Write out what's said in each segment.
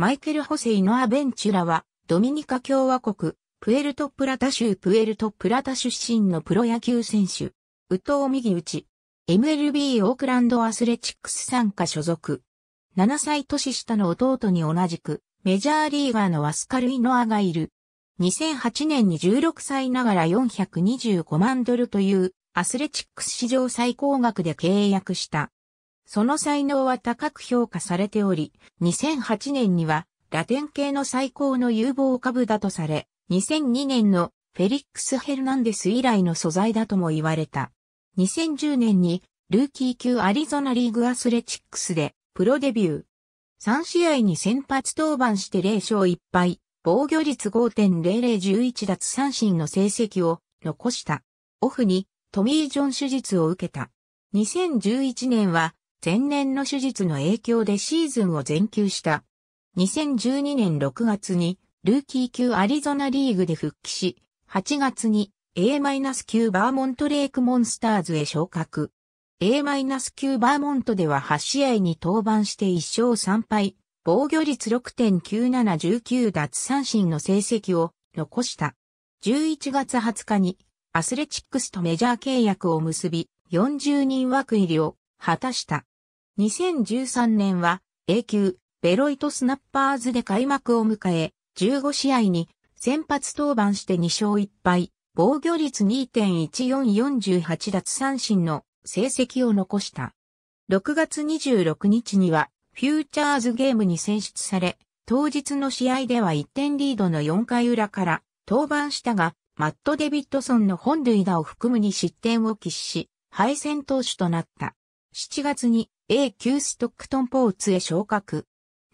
マイケル・ホセイノ・アベンチュラは、ドミニカ共和国、プエルト・プラタ州プエルト・プラタ出身のプロ野球選手、ウトウ・右打ち、MLB オークランド・アスレチックス参加所属。7歳年下の弟に同じく、メジャーリーガーのワスカル・イノアがいる。2008年に16歳ながら425万ドルという、アスレチックス史上最高額で契約した。その才能は高く評価されており、2008年にはラテン系の最高の有望株だとされ、2002年のフェリックス・ヘルナンデス以来の素材だとも言われた。2010年にルーキー級アリゾナリーグアスレチックスでプロデビュー。3試合に先発登板して0勝1敗、防御率5.0011奪三振の成績を残した。オフにトミー・ジョン手術を受けた。2011年は前年の手術の影響でシーズンを全休した。2012年6月にルーキー級アリゾナリーグで復帰し、8月に A- 9バーモントレイクモンスターズへ昇格。A- 9バーモントでは8試合に登板して1勝3敗、防御率6.9719奪三振の成績を残した。11月20日にアスレチックスとメジャー契約を結び、40人枠入りを果たした。2013年は A 級ベロイトスナッパーズで開幕を迎え、15試合に先発登板して2勝1敗、防御率2.1448奪三振の成績を残した。6月26日にはフューチャーズゲームに選出され、当日の試合では1点リードの4回裏から登板したが、マット・デビッドソンの本塁打を含むに失点を喫し、敗戦投手となった。7月に A 級ストックトンポーツへ昇格。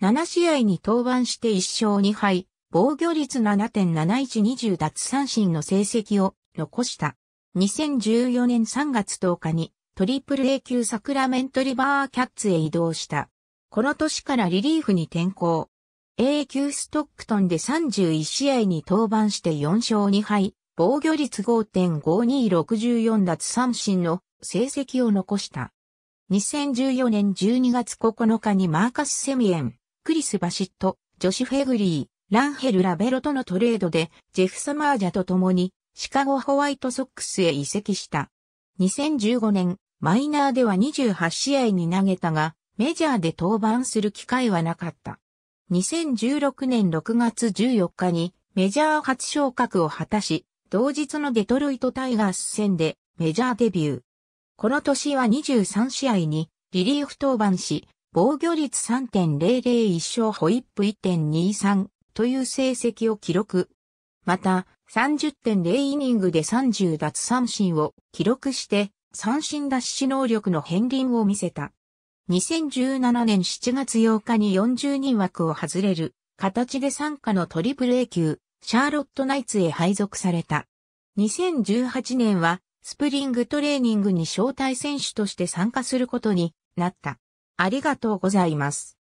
7試合に登板して1勝2敗、防御率7.7120奪三振の成績を残した。2014年3月10日にトリプル A 級サクラメントリバーキャッツへ移動した。この年からリリーフに転向。A 級ストックトンで31試合に登板して4勝2敗、防御率5.5264奪三振の成績を残した。2014年12月9日にマーカス・セミエン、クリス・バシット、ジョシフェグリー、ランヘル・ラベロとのトレードで、ジェフ・サマージャと共に、シカゴ・ホワイトソックスへ移籍した。2015年、マイナーでは28試合に投げたが、メジャーで登板する機会はなかった。2016年6月14日にメジャー初昇格を果たし、同日のデトロイトタイガース戦でメジャーデビュー。この年は23試合にリリーフ登板し、防御率3.001勝ホイップ1.23という成績を記録。また、30.0イニングで30奪三振を記録して、三振脱出能力の片鱗を見せた。2017年7月8日に40人枠を外れる形で参加のトリプル A 級、シャーロットナイツへ配属された。2018年はスプリングトレーニングに招待選手として参加することになった。ありがとうございます。